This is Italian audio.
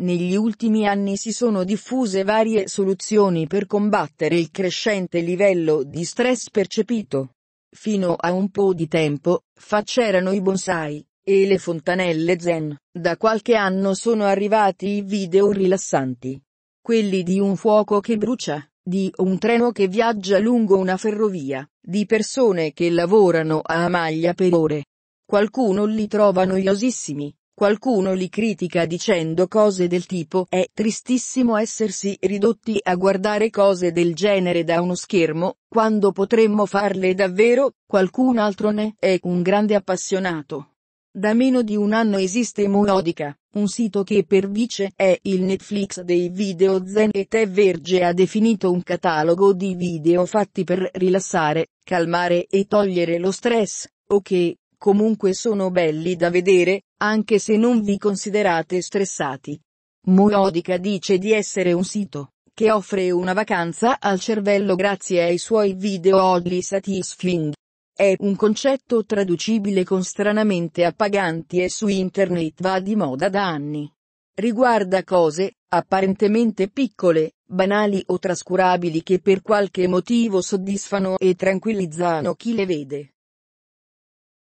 Negli ultimi anni si sono diffuse varie soluzioni per combattere il crescente livello di stress percepito. Fino a un po' di tempo fa c'erano i bonsai e le fontanelle zen. Da qualche anno sono arrivati i video rilassanti. Quelli di un fuoco che brucia, di un treno che viaggia lungo una ferrovia, di persone che lavorano a maglia per ore. Qualcuno li trova noiosissimi, Qualcuno li critica dicendo cose del tipo è tristissimo essersi ridotti a guardare cose del genere da uno schermo, quando potremmo farle davvero, qualcun altro ne è un grande appassionato. Da meno di un anno esiste Muodica, un sito che per Vice è il Netflix dei video zen e Te Verge ha definito un catalogo di video fatti per rilassare, calmare e togliere lo stress, o che, Comunque sono belli da vedere, anche se non vi considerate stressati. Moodica dice di essere un sito che offre una vacanza al cervello grazie ai suoi video oddly satisfying. È un concetto traducibile con stranamente appaganti e su internet va di moda da anni. Riguarda cose, apparentemente piccole, banali o trascurabili che per qualche motivo soddisfano e tranquillizzano chi le vede.